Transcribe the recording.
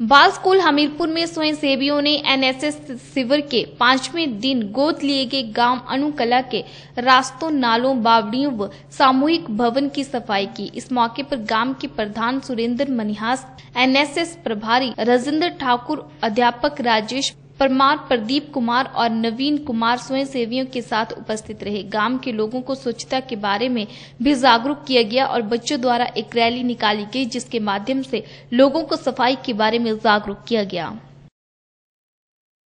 बाल स्कूल हमीरपुर में स्वयं सेवियों ने एनएसएस शिविर के पांचवें दिन गोद लिए गए गांव अनुकला के रास्तों नालों बावड़ियों व सामूहिक भवन की सफाई की इस मौके पर गांव के प्रधान सुरेंद्र मनिहास एनएसएस प्रभारी राजेंद्र ठाकुर अध्यापक राजेश परमार प्रदीप कुमार और नवीन कुमार स्वयंसेवियों के साथ उपस्थित रहे गांव के लोगों को स्वच्छता के बारे में भी जागरूक किया गया और बच्चों द्वारा एक रैली निकाली गई जिसके माध्यम से लोगों को सफाई के बारे में जागरूक किया गया